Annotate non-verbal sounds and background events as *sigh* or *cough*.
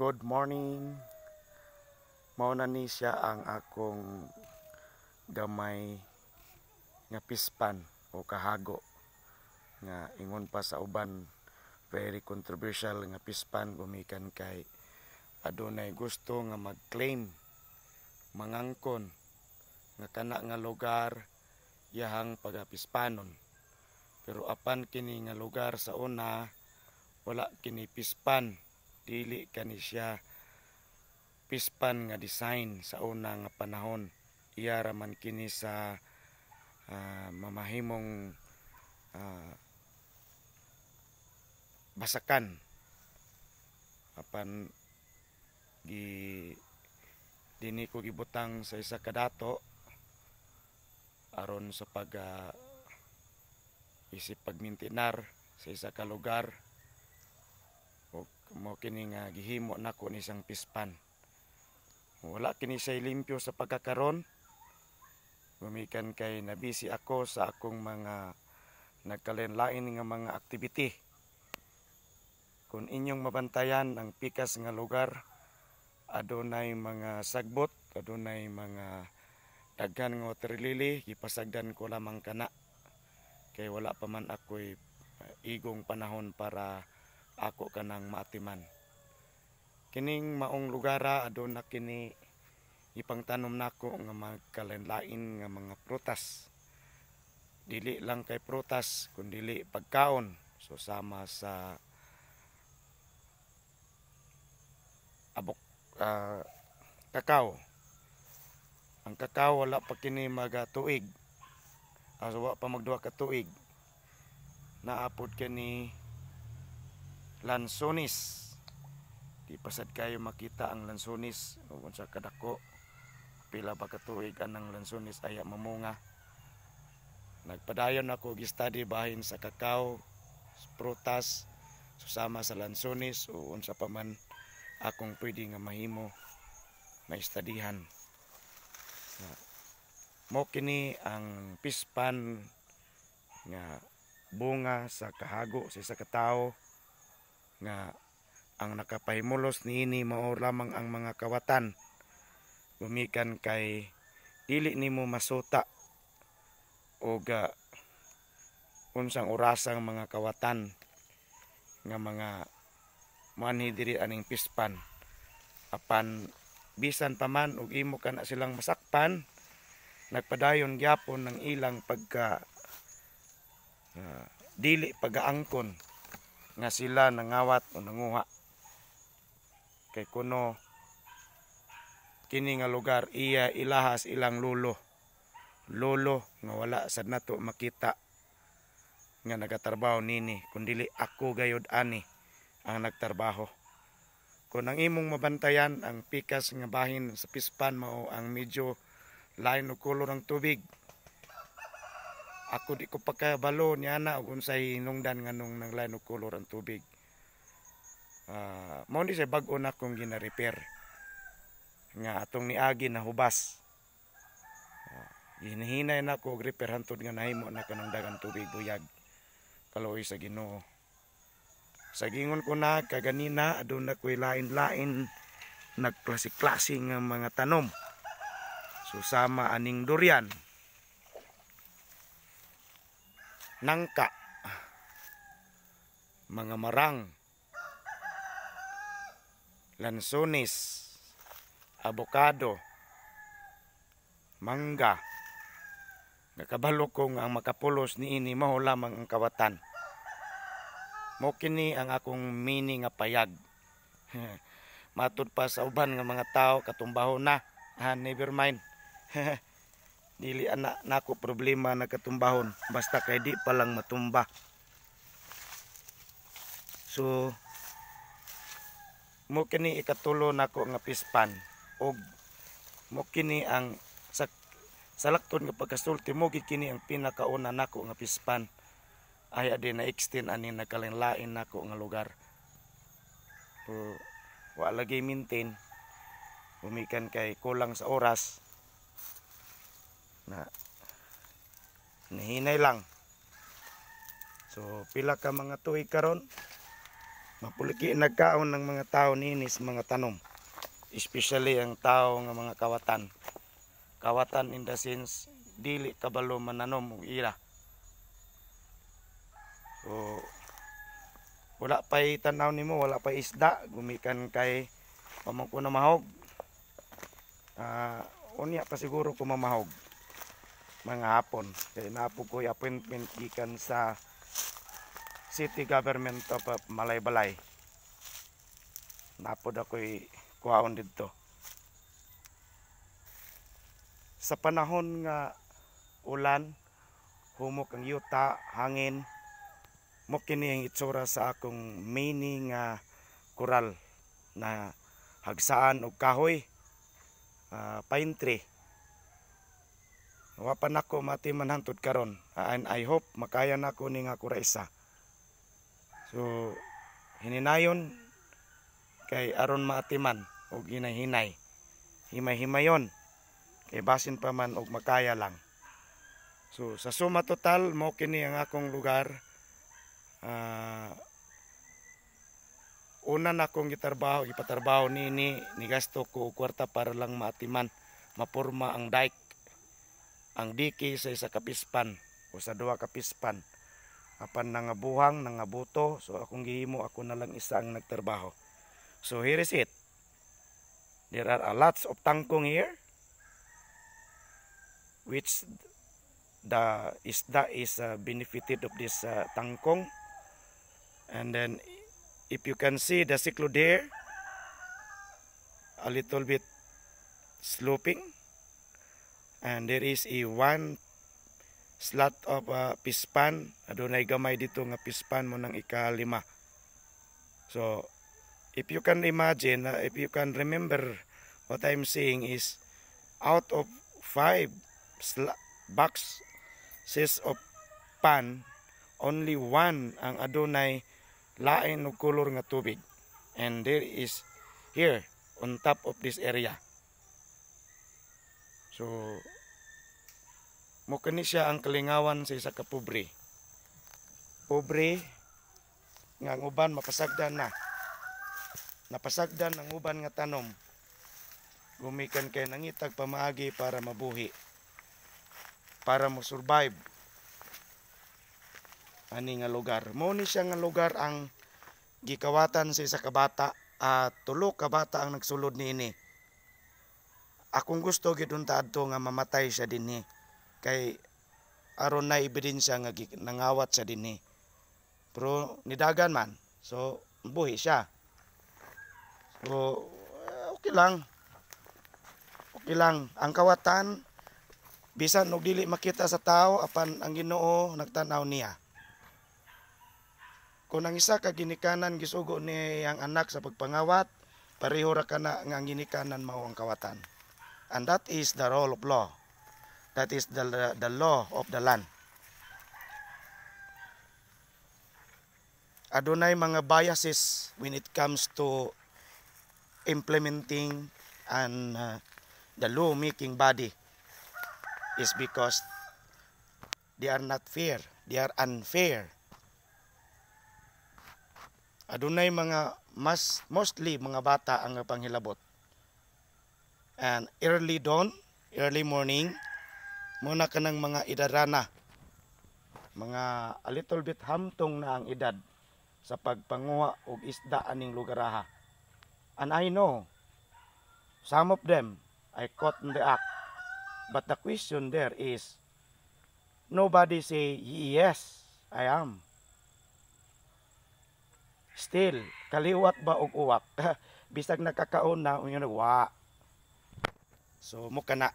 Good morning. Mauna ni siya ang akong gamay nga pispan o kahago nga ingon pa sa uban very controversial nga pispan gumikan kay adunay gusto nga mag-claim mangangkon nga kana nga lugar yahang pagapispanon pero apan kini nga lugar sa una wala kini pispan dili kani siya pispan nga design sa una nga panahon iya man kini sa uh, mamahimong uh, basakan apan gi dini ko gibutang sa isa ka dato aron sa pag uh, isip pagmintinar sa isa ka lugar mo kini nga gihimo nako ni isang pispan wala kini say limpyo sa pagkakaron gumikan kay nabisi ako sa akong mga nagkalenlain nga mga activity kung inyong mabantayan ang pikas nga lugar adunay mga sagbot adunay mga daghan nga water lily gipasagdan ko lamang kana kay wala pa man ako'y eh, igong panahon para ako kanang maatiman kining maong lugara adon na kini ipangtanom nako nga magkalain-lain nga mga prutas dili lang kay prutas kundi pagkaon so sama sa abok uh, kakao ang kakao wala pa kini magatuig aso wa pa magduha ka tuig naapod kini lansonis di pasad kayo makita ang lansonis o sa kadako pila ba katuig ang lansonis aya mamunga nagpadayon ako gi-study bahin sa kakao prutas susama sa lansonis o unsa paman akong pwede nga mahimo maistadihan Mokini ang pispan nga bunga sa kahago sa isa ka tawo nga ang nakapahimulos niini mao lamang ang mga kawatan gumikan kay dili nimo masuta og uh, unsang orasang mga kawatan nga mga manhi diri aning pispan apan bisan pa man og imo kana silang masakpan nagpadayon gyapon ng ilang pagka uh, dili pagaangkon nga sila nangawat o nanguha kay kuno kini nga lugar iya ilahas ilang lolo lolo nga wala sad nato makita nga nagatarbaho nini kundili ako gayod ani ang nagtarbaho kung ang imong mabantayan ang pikas nga bahin sa pispan mao ang medyo lain o color ang tubig ako di ko pagkabalo niya na kung sa hinungdan nga nung naglain color ang tubig uh, ah, mao ni sa bag-o na kong gina-repair nga atong niagi na hubas uh, ah, hinahinay na ko og repair hantud nga nahimo na kanang dagan tubig buyag kaloy sa Ginoo sa gingon ko na kaganina aduna ko'y lain-lain nagklase-klase nga mga tanom susama aning durian nangka, mga marang, lansones, abokado, mangga. Nakabalo ko nga makapulos ni ini mao lamang ang kawatan. Mo kini ang akong mini nga payag. *laughs* Matud pa sa uban nga mga tao katumbaho na. Ah, never mind. *laughs* dili ana nako problema nagkatumbahon basta kay di pa lang matumba so mo kini ikatulo nako nga pispan og mo kini ang sa salakton nga pagkasulti mo kini ang pinakauna nako nga pispan ay adi na extend ani nakalinlain nako nga lugar so, wa lagi maintain umikan kay kulang sa oras na nahinay lang so pila ka mga tuig karon mapuliki nagkaon ng mga tao ninis mga tanom especially ang tao nga mga kawatan kawatan in the sense dili kabalo mananom og ira so wala pa tanaw nimo wala pa isda gumikan kay pamangko na mahog uh, unya pa siguro kumamahog mga hapon. Kaya napo ko appointment ikan sa City Government of uh, Malaybalay. Napod ako'y kuhaon dito. Sa panahon nga ulan, humok ang yuta, hangin, mo kini ang itsura sa akong mini nga kural na hagsaan og kahoy, uh, pine tree. Wapan ako mati manhantod karon. And I hope makaya na ko ni nga kuraisa. So hininayon kay aron maatiman og hinay-hinay. Himay-himayon kay basin pa man og makaya lang. So sa suma total mo kini ang akong lugar. Uh, una na akong gitarbaho, gipatarbaho ni ni, ni gasto ko kwarta para lang maatiman, maporma ang dike ang diki sa isa kapispan o sa duha kapispan apan nangabuhang nangabuto so akong gihimo ako na lang isa ang nagterbaho so here is it there are a lots of tangkong here which the isda is uh, benefited of this uh, tangkong and then if you can see the cyclo there a little bit sloping and there is a one slot of uh, pispan adunay gamay dito nga pispan mo ng ikalima so if you can imagine uh, if you can remember what I'm saying is out of five boxes of pan only one ang adunay lain og color nga tubig and there is here on top of this area So, mo siya ang kalingawan sa isa ka pobre. Pobre nga ang uban mapasagdan na. Napasagdan ang uban nga tanom. Gumikan kay nangitag pamaagi para mabuhi. Para mo survive ani nga lugar. Mao ni siya nga lugar ang gikawatan sa isa ka bata at tulo ka bata ang nagsulod niini akong gusto gidunta adto nga mamatay sa dinhi kay aron na ebidensya nga nangawat sa dinhi pero nidagan man so buhi siya so eh, okay lang okay lang ang kawatan bisan og dili makita sa tao apan ang Ginoo nagtan-aw niya kung ang isa ka ginikanan gisugo ni ang anak sa pagpangawat pareho ra kana nga ang ginikanan mao ang kawatan And that is the rule of law. That is the, the law of the land. Adunay mga biases when it comes to implementing and uh, the law-making body is because they are not fair. They are unfair. Adunay mga mas mostly mga bata ang panghilabot and early dawn, early morning, muna ka ng mga idarana. Mga a little bit hamtong na ang edad sa pagpanguha og isda aning lugaraha. And I know, some of them, I caught in the act. But the question there is, nobody say, yes, I am. Still, kaliwat ba og uwak? *laughs* Bisag nakakaon na, unyo nagwa. So mo kana